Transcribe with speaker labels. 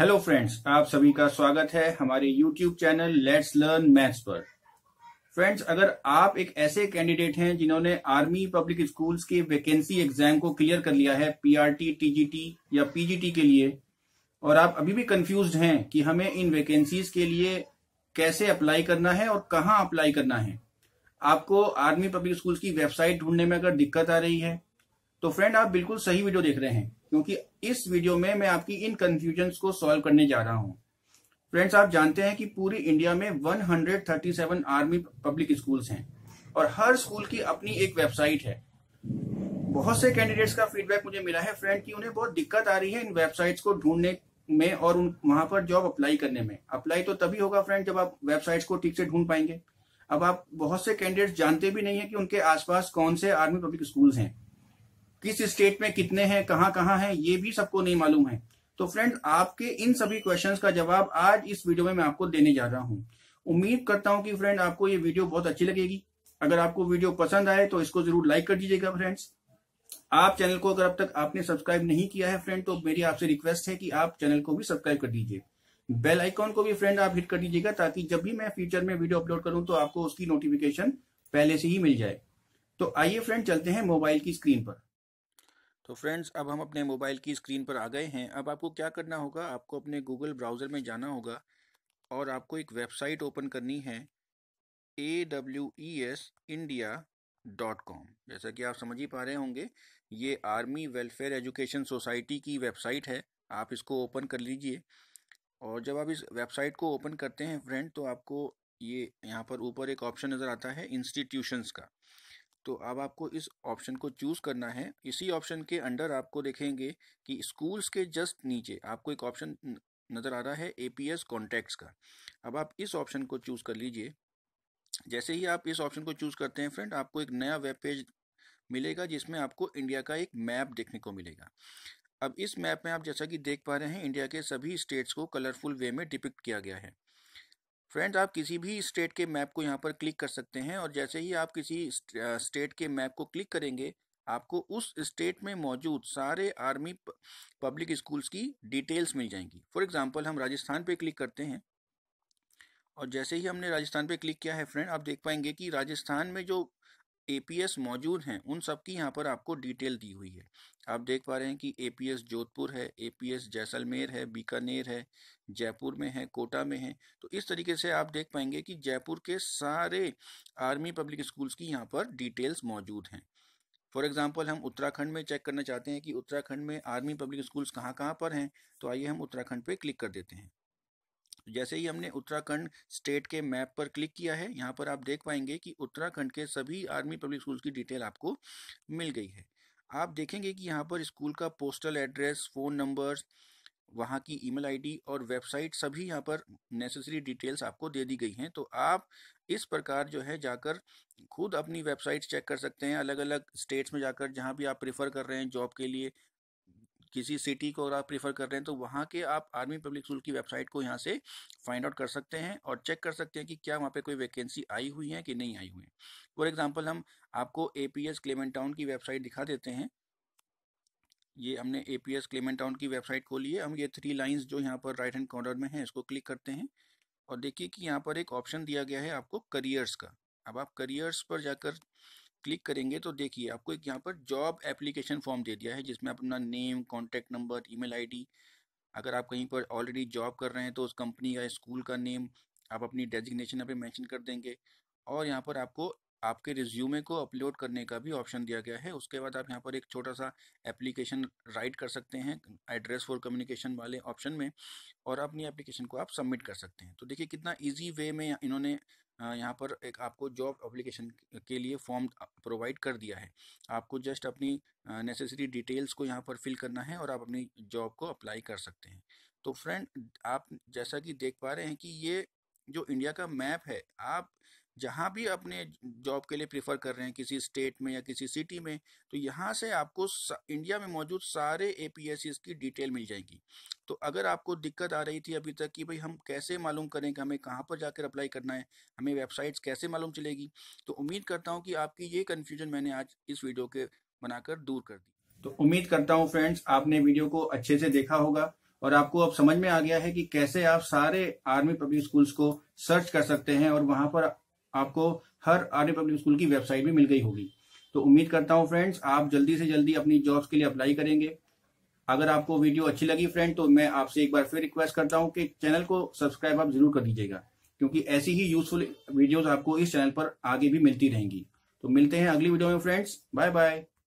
Speaker 1: hello friends आप सभी का स्वागत है हमारे YouTube channel let's learn maths पर फ्रेंड्स अगर आप एक ऐसे कैंडिडेट हैं जिन्होंने आर्मी पब्लिक स्कूल्स के वैकेंसी एग्जाम को क्लियर कर लिया है पीआरटी टीजीटी या पीजीटी के लिए और आप अभी भी कंफ्यूज हैं कि हमें इन वैकेंसीज के लिए कैसे अप्लाई करना है और कहाँ अप्लाई करना है आपको आर्मी पब्लिक स्कूल्स की वेबसाइट ढूंढने में अगर दिक्कत आ रही है तो फ्रेंड आप बिल्कुल सही वीडियो देख रहे हैं क्योंकि इस वीडियो में मैं आपकी इन कंफ्यूजन को सॉल्व करने जा रहा हूं फ्रेंड्स आप जानते हैं कि पूरी इंडिया में 137 आर्मी पब्लिक स्कूल्स हैं और हर स्कूल की अपनी एक वेबसाइट है बहुत से कैंडिडेट्स का फीडबैक मुझे मिला है फ्रेंड कि उन्हें बहुत दिक्कत आ रही है इन वेबसाइट्स को ढूंढने में और उन वहां पर जॉब अप्लाई करने में अप्लाई तो तभी होगा फ्रेंड जब आप वेबसाइट्स को ठीक से ढूंढ पाएंगे अब आप बहुत से कैंडिडेट्स जानते भी नहीं है कि उनके आसपास कौन से आर्मी पब्लिक स्कूल्स हैं किस स्टेट में कितने हैं कहाँ कहाँ हैं ये भी सबको नहीं मालूम है तो फ्रेंड्स आपके इन सभी क्वेश्चंस का जवाब आज इस वीडियो में मैं आपको देने जा रहा हूं उम्मीद करता हूं कि फ्रेंड आपको ये वीडियो बहुत अच्छी लगेगी अगर आपको वीडियो पसंद आए तो इसको जरूर लाइक कर दीजिएगा फ्रेंड्स आप चैनल को अगर अब तक आपने सब्सक्राइब नहीं किया है फ्रेंड तो मेरी आपसे रिक्वेस्ट है कि आप चैनल को भी सब्सक्राइब कर दीजिए बेल आइकॉन को भी फ्रेंड आप हिट कर दीजिएगा ताकि जब भी मैं फ्यूचर में वीडियो अपलोड करूं तो आपको उसकी नोटिफिकेशन पहले से ही मिल जाए तो आइए फ्रेंड चलते हैं मोबाइल की स्क्रीन पर तो फ्रेंड्स अब हम अपने मोबाइल की स्क्रीन पर आ गए हैं अब आपको क्या करना होगा आपको अपने गूगल ब्राउज़र में जाना होगा और आपको एक वेबसाइट ओपन करनी है A W E S India dot com जैसा कि आप समझ ही पा रहे होंगे ये आर्मी वेलफेयर एजुकेशन सोसाइटी की वेबसाइट है आप इसको ओपन कर लीजिए और जब आप इस वेबसाइट को ओपन करते हैं फ्रेंड तो आपको ये यहाँ पर ऊपर एक ऑप्शन नज़र आता है इंस्टीट्यूशंस का तो अब आपको इस ऑप्शन को चूज़ करना है इसी ऑप्शन के अंडर आपको देखेंगे कि स्कूल्स के जस्ट नीचे आपको एक ऑप्शन नज़र आ रहा है ए पी एस कॉन्टैक्ट्स का अब आप इस ऑप्शन को चूज़ कर लीजिए जैसे ही आप इस ऑप्शन को चूज़ करते हैं फ्रेंड आपको एक नया वेब पेज मिलेगा जिसमें आपको इंडिया का एक मैप देखने को मिलेगा अब इस मैप में आप जैसा कि देख पा रहे हैं इंडिया के सभी स्टेट्स को कलरफुल वे में डिपिक्ट किया गया है फ्रेंड्स आप किसी भी स्टेट के मैप को यहाँ पर क्लिक कर सकते हैं और जैसे ही आप किसी स्टेट के मैप को क्लिक करेंगे आपको उस स्टेट में मौजूद सारे आर्मी पब्लिक स्कूल्स की डिटेल्स मिल जाएंगी फॉर एग्जांपल हम राजस्थान पे क्लिक करते हैं और जैसे ही हमने राजस्थान पे क्लिक किया है फ्रेंड आप देख पाएंगे कि राजस्थान में जो एपीएस मौजूद हैं उन सब की यहाँ पर आपको डिटेल दी हुई है आप देख पा रहे हैं कि एपीएस जोधपुर है एपीएस जैसलमेर है बीकानेर है जयपुर में है कोटा में है तो इस तरीके से आप देख पाएंगे कि जयपुर के सारे आर्मी पब्लिक स्कूल्स की यहाँ पर डिटेल्स मौजूद हैं फॉर एग्जाम्पल हम उत्तराखंड में चेक करना चाहते हैं कि उत्तराखंड में आर्मी पब्लिक स्कूल्स कहाँ कहाँ पर हैं तो आइए हम उत्तराखंड पर क्लिक कर देते हैं जैसे ही हमने उत्तराखंड स्टेट के मैप पर क्लिक किया है यहाँ पर आप देख पाएंगे कि उत्तराखंड के सभी आर्मी पब्लिक स्कूल्स की डिटेल आपको मिल गई है आप देखेंगे कि यहाँ पर स्कूल का पोस्टल एड्रेस फ़ोन नंबर वहाँ की ईमेल आईडी और वेबसाइट सभी यहाँ पर नेसेसरी डिटेल्स आपको दे दी गई हैं तो आप इस प्रकार जो है जाकर खुद अपनी वेबसाइट चेक कर सकते हैं अलग अलग स्टेट्स में जाकर जहाँ भी आप प्रेफर कर रहे हैं जॉब के लिए किसी सिटी को अगर आप प्रीफर कर रहे हैं तो वहाँ के आप आर्मी पब्लिक स्कूल की वेबसाइट को यहाँ से फाइंड आउट कर सकते हैं और चेक कर सकते हैं कि क्या वहाँ पे कोई वैकेंसी आई हुई है कि नहीं आई हुई है फॉर एग्जाम्पल हम आपको A P S Clement Town की वेबसाइट दिखा देते हैं ये हमने A P S Clement Town की वेबसाइट खोली है हम ये थ्री लाइंस जो यहाँ पर राइट हैंड कॉर्नर में है इसको क्लिक करते हैं और देखिए कि यहाँ पर एक ऑप्शन दिया गया है आपको करियर्स का अब आप करियर्स पर जाकर क्लिक करेंगे तो देखिए आपको एक यहाँ पर जॉब एप्लीकेशन फॉर्म दे दिया है जिसमें अपना name contact number email अगर आप कहीं पर ऑलरेडी जॉब कर रहे हैं तो उस कंपनी या स्कूल का नेम आप अपनी डेजिग्नेशन यहाँ पे मेंशन कर देंगे और यहाँ पर आपको आपके रिज्यूमे को अपलोड करने का भी ऑप्शन दिया गया है उसके बाद आप यहाँ पर एक छोटा सा एप्लीकेशन राइट कर सकते हैं एड्रेस फॉर कम्युनिकेशन वाले ऑप्शन में और अपनी एप्लीकेशन को आप सबमिट कर सकते हैं तो देखिए कितना ईजी वे में इन्होंने यहाँ पर एक आपको जॉब अप्लीकेशन के लिए फॉर्म प्रोवाइड कर दिया है आपको जस्ट अपनी नेसेसरी डिटेल्स को यहाँ पर फिल करना है और आप अपनी जॉब को अप्लाई कर सकते हैं तो फ्रेंड आप जैसा कि देख पा रहे हैं कि ये जो इंडिया का मैप है आप जहाँ भी अपने जॉब के लिए प्रीफर कर रहे हैं किसी स्टेट में या किसी सिटी में तो यहाँ से आपको इंडिया में मौजूद सारे ए की डिटेल मिल जाएगी तो अगर आपको दिक्कत आ रही थी अभी तक कि भाई हम कैसे मालूम करें कि हमें कहाँ पर जाकर अप्लाई करना है हमें वेबसाइट्स कैसे मालूम चलेगी तो उम्मीद करता हूँ कि आपकी ये कन्फ्यूजन मैंने आज इस वीडियो के बनाकर दूर कर दी तो उम्मीद करता हूँ फ्रेंड्स आपने वीडियो को अच्छे से देखा होगा और आपको अब समझ में आ गया है कि कैसे आप सारे आर्मी पब्लिक स्कूल्स को सर्च कर सकते हैं और वहां पर आपको हर आर्य पब्लिक स्कूल की वेबसाइट भी मिल गई होगी तो उम्मीद करता हूँ फ्रेंड्स आप जल्दी से जल्दी अपनी जॉब्स के लिए अप्लाई करेंगे अगर आपको वीडियो अच्छी लगी फ्रेंड तो मैं आपसे एक बार फिर रिक्वेस्ट करता हूँ कि चैनल को सब्सक्राइब आप जरूर कर दीजिएगा क्योंकि ऐसी ही यूजफुल वीडियोज आपको इस चैनल पर आगे भी मिलती रहेंगी तो मिलते हैं अगली वीडियो में फ्रेंड्स बाय बाय